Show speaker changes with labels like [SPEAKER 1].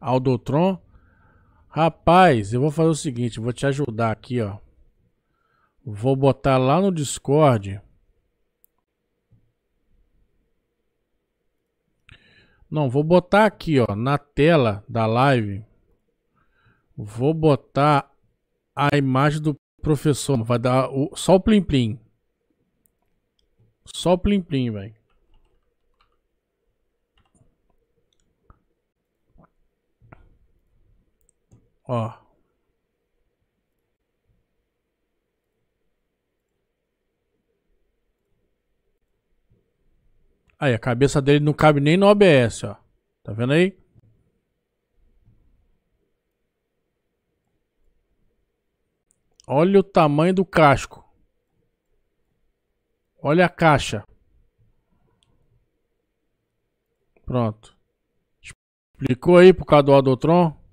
[SPEAKER 1] Aldotron. Rapaz, eu vou fazer o seguinte, vou te ajudar aqui, ó. Vou botar lá no Discord. Não, vou botar aqui, ó, na tela da live. Vou botar a imagem do professor. Vai dar o, só o plim plim. Só o plim plim, velho. Ó. Aí, a cabeça dele não cabe nem no OBS, ó. Tá vendo aí? Olha o tamanho do casco. Olha a caixa. Pronto. Explicou aí pro Cadu Adotron?